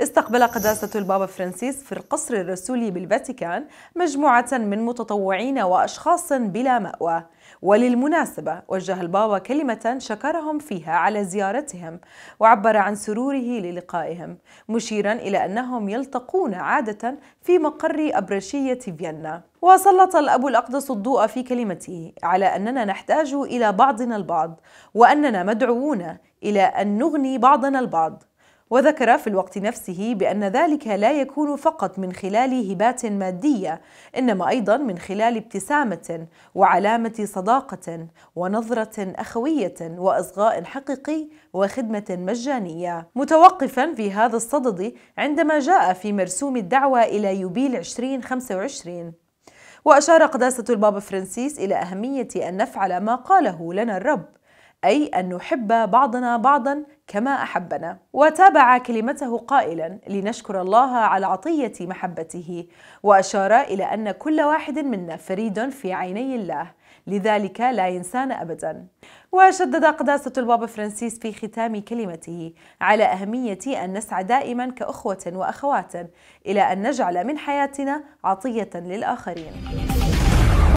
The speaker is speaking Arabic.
استقبل قداسة البابا فرانسيس في القصر الرسولي بالفاتيكان مجموعة من متطوعين وأشخاص بلا مأوى وللمناسبة وجه البابا كلمة شكرهم فيها على زيارتهم وعبر عن سروره للقائهم مشيرا إلى أنهم يلتقون عادة في مقر أبرشية فيينا وسلط الأب الأقدس الضوء في كلمته على أننا نحتاج إلى بعضنا البعض وأننا مدعوون إلى أن نغني بعضنا البعض وذكر في الوقت نفسه بأن ذلك لا يكون فقط من خلال هبات مادية إنما أيضا من خلال ابتسامة وعلامة صداقة ونظرة أخوية وإصغاء حقيقي وخدمة مجانية متوقفا في هذا الصدد عندما جاء في مرسوم الدعوة إلى يوبيل 2025 وأشار قداسة البابا فرانسيس إلى أهمية أن نفعل ما قاله لنا الرب أي أن نحب بعضنا بعضا كما أحبنا وتابع كلمته قائلا لنشكر الله على عطية محبته وأشار إلى أن كل واحد منا فريد في عيني الله لذلك لا ينسانا أبدا وشدد قداسة البابا فرانسيس في ختام كلمته على أهمية أن نسعى دائما كأخوة وأخوات إلى أن نجعل من حياتنا عطية للآخرين